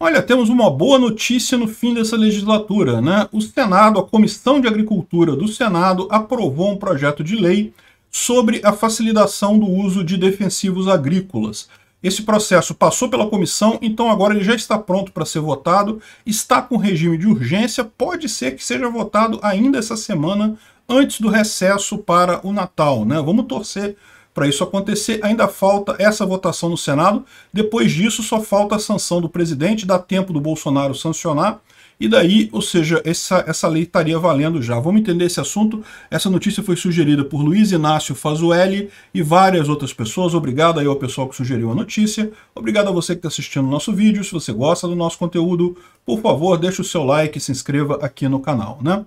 Olha, temos uma boa notícia no fim dessa legislatura, né? O Senado, a Comissão de Agricultura do Senado, aprovou um projeto de lei sobre a facilitação do uso de defensivos agrícolas. Esse processo passou pela comissão, então agora ele já está pronto para ser votado, está com regime de urgência, pode ser que seja votado ainda essa semana, antes do recesso para o Natal, né? Vamos torcer para isso acontecer, ainda falta essa votação no Senado. Depois disso, só falta a sanção do presidente, dá tempo do Bolsonaro sancionar. E daí, ou seja, essa, essa lei estaria valendo já. Vamos entender esse assunto. Essa notícia foi sugerida por Luiz Inácio Fazuelli e várias outras pessoas. Obrigado aí ao pessoal que sugeriu a notícia. Obrigado a você que está assistindo o nosso vídeo. Se você gosta do nosso conteúdo, por favor, deixe o seu like e se inscreva aqui no canal, né?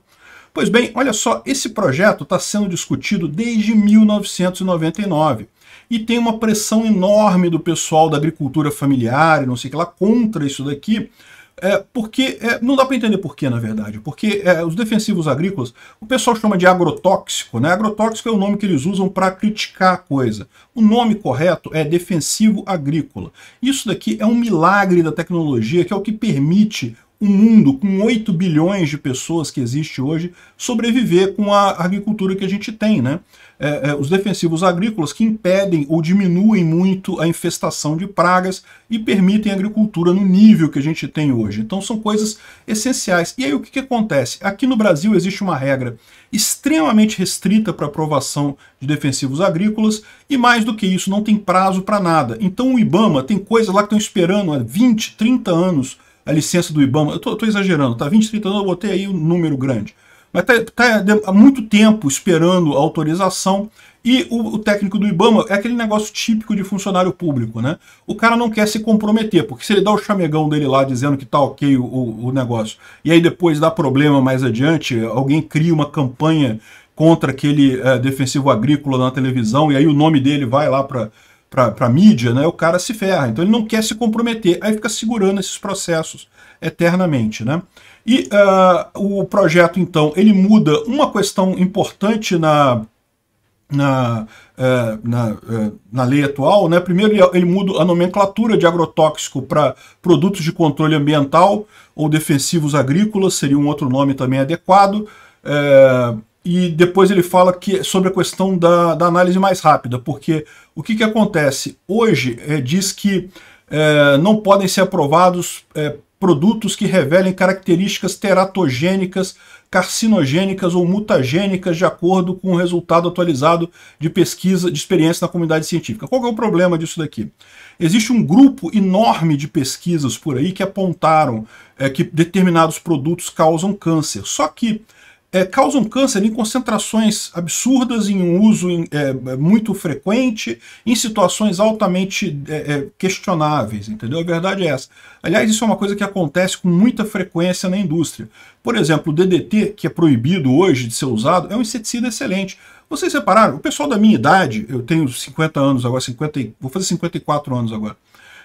Pois bem, olha só, esse projeto está sendo discutido desde 1999 e tem uma pressão enorme do pessoal da agricultura familiar e não sei o que lá contra isso daqui, é, porque é, não dá para entender por que, na verdade, porque é, os defensivos agrícolas, o pessoal chama de agrotóxico, né? Agrotóxico é o nome que eles usam para criticar a coisa. O nome correto é defensivo agrícola. Isso daqui é um milagre da tecnologia, que é o que permite o mundo, com 8 bilhões de pessoas que existe hoje, sobreviver com a agricultura que a gente tem. Né? É, é, os defensivos agrícolas que impedem ou diminuem muito a infestação de pragas e permitem a agricultura no nível que a gente tem hoje. Então são coisas essenciais. E aí o que, que acontece? Aqui no Brasil existe uma regra extremamente restrita para aprovação de defensivos agrícolas e mais do que isso, não tem prazo para nada. Então o IBAMA tem coisa lá que estão esperando há 20, 30 anos a licença do IBAMA. Eu estou exagerando, tá? 20, 30 anos, eu botei aí um número grande. Mas está tá, tá há muito tempo esperando a autorização e o, o, técnico do IBAMA é aquele negócio típico de funcionário público, né? O cara não quer se comprometer, porque se ele dá o chamegão dele lá dizendo que tá ok o, o, negócio, e aí depois dá problema mais adiante, alguém cria uma campanha contra aquele é, defensivo agrícola na televisão, e aí o nome dele vai lá para para a mídia, né, o cara se ferra. Então ele não quer se comprometer, aí fica segurando esses processos eternamente. Né? E uh, o projeto, então, ele muda uma questão importante na, na, uh, na, uh, na lei atual. Né? Primeiro, ele, muda a nomenclatura de agrotóxico para produtos de controle ambiental ou defensivos agrícolas, seria um outro nome também adequado. Uh, e depois ele fala que, sobre a questão da, da análise mais rápida, porque o que, que acontece? Hoje é, diz que é, não podem ser aprovados é, produtos que revelem características teratogênicas, carcinogênicas ou mutagênicas de acordo com o resultado atualizado de pesquisa, de experiência na comunidade científica. Qual é o problema disso daqui? Existe um grupo enorme de pesquisas por aí que apontaram é, que determinados produtos causam câncer. Só que é, causam câncer em concentrações absurdas, em um uso em, é, é, muito frequente, em situações altamente é, é, questionáveis, entendeu? A verdade é essa. Aliás, isso é uma coisa que acontece com muita frequência na indústria. Por exemplo, o DDT, que é proibido hoje de ser usado, é um inseticida excelente. Vocês repararam? O pessoal da minha idade, eu tenho 50 anos agora, 50, vou fazer 54 anos agora.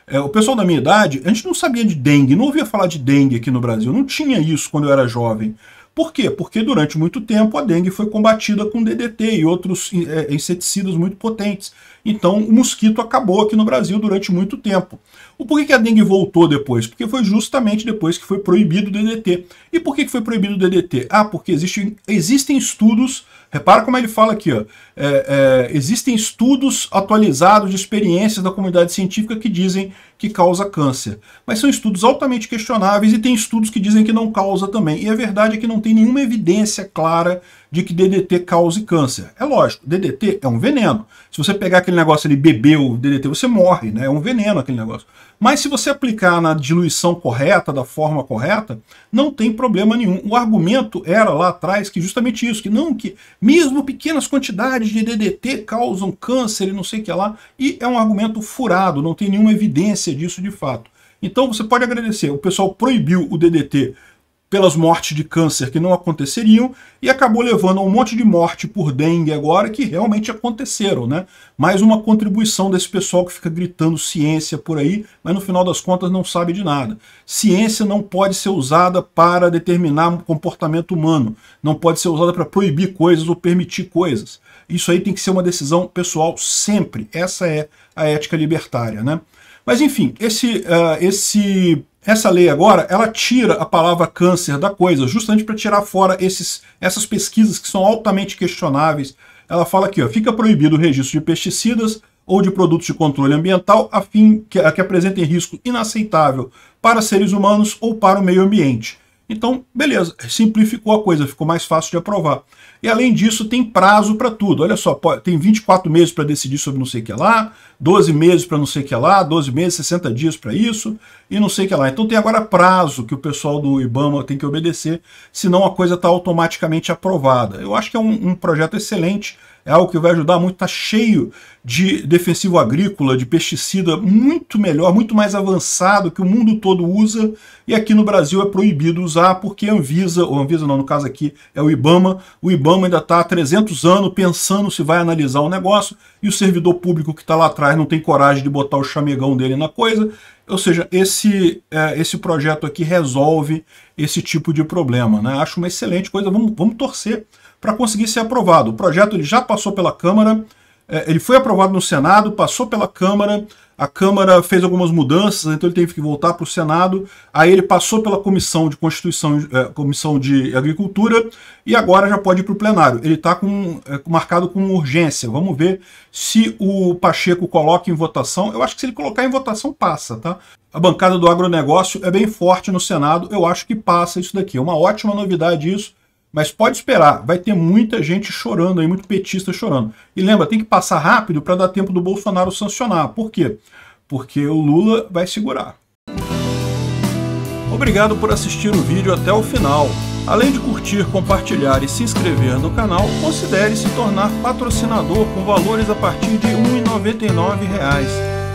É, o pessoal da minha idade, a gente não sabia de dengue, não ouvia falar de dengue aqui no Brasil, não tinha isso quando eu era jovem. Por quê? Porque durante muito tempo a dengue foi combatida com DDT e outros é, inseticidas muito potentes. Então o mosquito acabou aqui no Brasil durante muito tempo. O porquê que a dengue voltou depois? Porque foi justamente depois que foi proibido o DDT. E por que foi proibido o DDT? Ah, porque existe, existem estudos, repara como ele fala aqui, ó, é, é, existem estudos atualizados de experiências da comunidade científica que dizem que causa câncer. Mas são estudos altamente questionáveis e tem estudos que dizem que não causa também. E a verdade é que não tem nenhuma evidência clara de que DDT cause câncer. É lógico, DDT é um veneno. Se você pegar aquele negócio ali, bebeu, DDT, você morre, né? É um veneno aquele negócio. Mas se você aplicar na diluição correta, da forma correta, não tem problema nenhum. O argumento era lá atrás que justamente isso, que não que mesmo pequenas quantidades de DDT causam câncer e não sei o que lá, e é um argumento furado, não tem nenhuma evidência disso de fato. Então você pode agradecer, o pessoal proibiu o DDT pelas mortes de câncer que não aconteceriam e acabou levando a um monte de morte por dengue agora que realmente aconteceram, né? Mais uma contribuição desse pessoal que fica gritando ciência por aí, mas no final das contas não sabe de nada. Ciência não pode ser usada para determinar o comportamento humano, não pode ser usada para proibir coisas ou permitir coisas. Isso aí tem que ser uma decisão pessoal sempre. Essa é a ética libertária, né? Mas enfim, esse, uh, esse essa lei agora, ela tira a palavra câncer da coisa, justamente para tirar fora esses, essas pesquisas que são altamente questionáveis. Ela fala aqui, ó, fica proibido o registro de pesticidas ou de produtos de controle ambiental a fim que, que apresentem risco inaceitável para seres humanos ou para o meio ambiente. Então, beleza, simplificou a coisa, ficou mais fácil de aprovar. E além disso, tem prazo para tudo. Olha só, tem 24 meses para decidir sobre não sei o que lá, 12 meses para não sei o que lá, 12 meses, 60 dias para isso, e não sei o que lá. Então tem agora prazo que o pessoal do IBAMA tem que obedecer, senão a coisa está automaticamente aprovada. Eu acho que é um, um projeto excelente, é algo que vai ajudar muito, está cheio de defensivo agrícola, de pesticida muito melhor, muito mais avançado, que o mundo todo usa, e aqui no Brasil é proibido usar, porque a Anvisa, ou Anvisa não, no caso aqui é o IBAMA, o IBAMA ainda está há 300 anos pensando se vai analisar o negócio, e o servidor público que está lá atrás não tem coragem de botar o chamegão dele na coisa, ou seja, esse, é, esse projeto aqui resolve esse tipo de problema. Né? Acho uma excelente coisa, vamos, vamos torcer para conseguir ser aprovado. O projeto ele já passou pela Câmara, é, ele foi aprovado no Senado, passou pela Câmara, a Câmara fez algumas mudanças, então ele teve que voltar para o Senado, aí ele passou pela Comissão de Constituição, é, Comissão de Agricultura, e agora já pode ir para o plenário. Ele está é, com, marcado com urgência. Vamos ver se o Pacheco coloca em votação. Eu acho que se ele colocar em votação, passa, tá? A bancada do agronegócio é bem forte no Senado, eu acho que passa isso daqui. É uma ótima novidade isso mas pode esperar, vai ter muita gente chorando aí, muito petista chorando. E lembra, tem que passar rápido para dar tempo do Bolsonaro sancionar. Por quê? Porque o Lula vai segurar. Obrigado por assistir o vídeo até o final. Além de curtir, compartilhar e se inscrever no canal, considere se tornar patrocinador com valores a partir de R$ 1,99